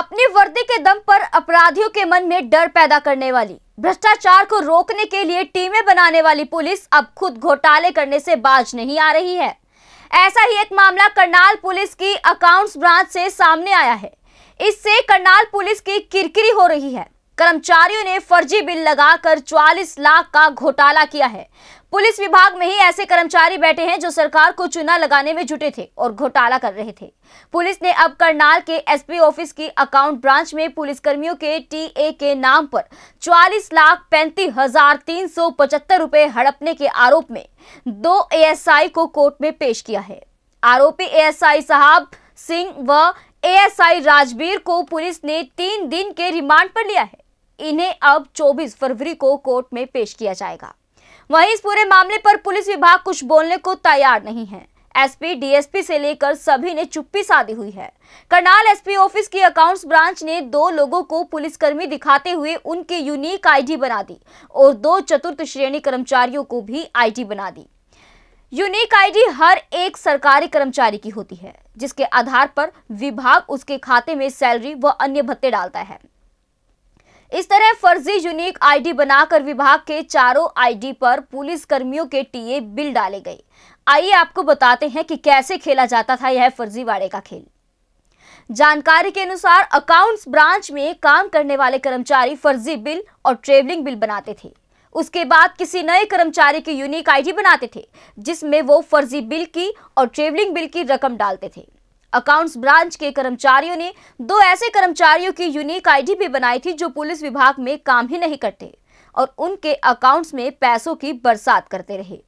अपने वर्दी के दम पर अपराधियों के मन में डर पैदा करने वाली भ्रष्टाचार को रोकने के लिए टीमें बनाने वाली पुलिस अब खुद घोटाले करने से बाज नहीं आ रही है ऐसा ही एक मामला करनाल पुलिस की अकाउंट्स ब्रांच से सामने आया है इससे करनाल पुलिस की किरकिरी हो रही है कर्मचारियों ने फर्जी बिल लगाकर 44 लाख का घोटाला किया है पुलिस विभाग में ही ऐसे कर्मचारी बैठे हैं जो सरकार को चुना लगाने में जुटे थे और घोटाला कर रहे थे पुलिस ने अब करनाल के एसपी ऑफिस की अकाउंट ब्रांच में पुलिसकर्मियों के टीए के नाम पर 44 लाख पैंतीस हजार तीन सौ पचहत्तर रुपए हड़पने के आरोप में दो एएसआई को कोर्ट में पेश किया है आरोपी एएसआई साहब सिंह व एएसआई राजबीर को पुलिस ने तीन दिन के रिमांड पर लिया है इन्हें अब 24 फरवरी को कोर्ट में पेश किया जाएगा वहीं इस पूरे मामले पर पुलिस विभाग कुछ बोलने को तैयार नहीं है एसपी डीएसपी से लेकर सभी ने चुप्पी साधी हुई है करनाल एसपी ऑफिस की अकाउंट्स ब्रांच ने दो लोगों को पुलिसकर्मी दिखाते हुए उनके यूनिक आईडी बना दी और दो चतुर्थ श्रेणी कर्मचारियों को भी आईडी बना दी यूनिक आईडी हर एक सरकारी कर्मचारी की होती है जिसके आधार पर विभाग उसके खाते में सैलरी व अन्य भत्ते डालता है इस तरह फर्जी यूनिक आईडी बनाकर विभाग के चारों आईडी पर पुलिस कर्मियों के टीए बिल डाले गए आइए आपको बताते हैं कि कैसे खेला जाता था यह फर्जीवाड़े का खेल जानकारी के अनुसार अकाउंट्स ब्रांच में काम करने वाले कर्मचारी फर्जी बिल और ट्रेवलिंग बिल बनाते थे उसके बाद किसी नए कर्मचारी की यूनिक आईडी बनाते थे जिसमें वो फर्जी बिल की और ट्रेवलिंग बिल की रकम डालते थे अकाउंट्स ब्रांच के कर्मचारियों ने दो ऐसे कर्मचारियों की यूनिक आईडी भी बनाई थी जो पुलिस विभाग में काम ही नहीं करते और उनके अकाउंट्स में पैसों की बरसात करते रहे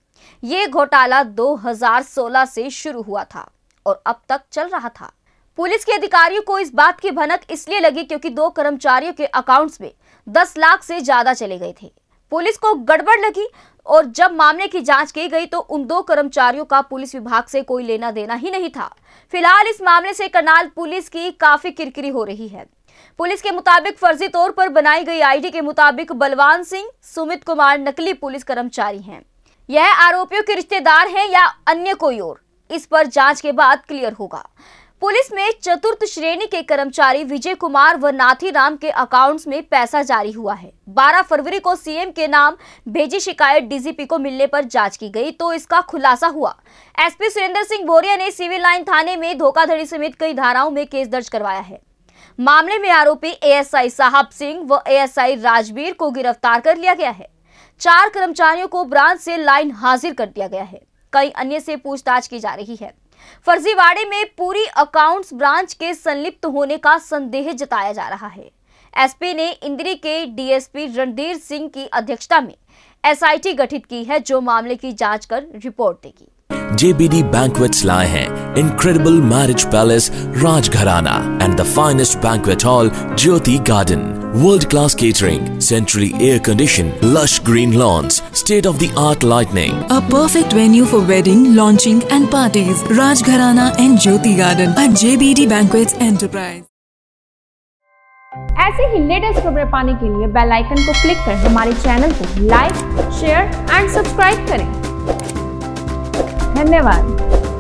ये घोटाला 2016 से शुरू हुआ था और अब तक चल रहा था पुलिस के अधिकारियों को इस बात की भनक इसलिए लगी क्योंकि दो कर्मचारियों के अकाउंट्स में 10 लाख से ज्यादा चले गए थे पुलिस को गड़बड़ लगी और जब मामले की जांच की गई तो उन दो कर्मचारियों का पुलिस विभाग से कोई लेना देना ही नहीं था फिलहाल इस मामले से करनाल पुलिस की काफी किरकिरी हो रही है पुलिस के मुताबिक फर्जी तौर पर बनाई गई आईडी के मुताबिक बलवान सिंह सुमित कुमार नकली पुलिस कर्मचारी हैं यह आरोपियों के रिश्तेदार हैं या अन्य कोई और इस पर जांच के बाद क्लियर होगा पुलिस में चतुर्थ श्रेणी के कर्मचारी विजय कुमार व नाथी राम के अकाउंट्स में पैसा जारी हुआ है 12 फरवरी को सीएम के नाम भेजी शिकायत डीजीपी को मिलने पर जांच की गई तो इसका खुलासा हुआ एसपी सुरेंद्र सिंह बोरिया ने सिविल लाइन थाने में धोखाधड़ी समेत कई धाराओं में केस दर्ज करवाया है मामले में आरोपी एएसआई साहब सिंह व एएसआई राजवीर को गिरफ्तार कर लिया गया है चार कर्मचारियों को ब्रांच से लाइन हाजिर कर दिया गया है कई अन्य से पूछताछ की जा रही है फर्जीवाड़े में पूरी अकाउंट्स ब्रांच के संलिप्त होने का संदेह जताया जा रहा है एसपी ने इंद्री के डीएसपी रणधीर सिंह की अध्यक्षता में एसआईटी गठित की है जो मामले की जांच कर रिपोर्ट देगी जेबीडी बैंकवेट्स लाए हैं incredible marriage palace Rajgharana and the finest banquet hall Jyoti garden world class catering centrally air condition lush green lawns state of the art lightning a perfect venue for wedding launching and parties Rajgharana and Jyoti garden and JBD bank enterprise ऐसे ही latest खबरें पाने के लिए bell icon को click कर हमारे channel को लाइक शेयर एंड सब्सक्राइब करें धन्यवाद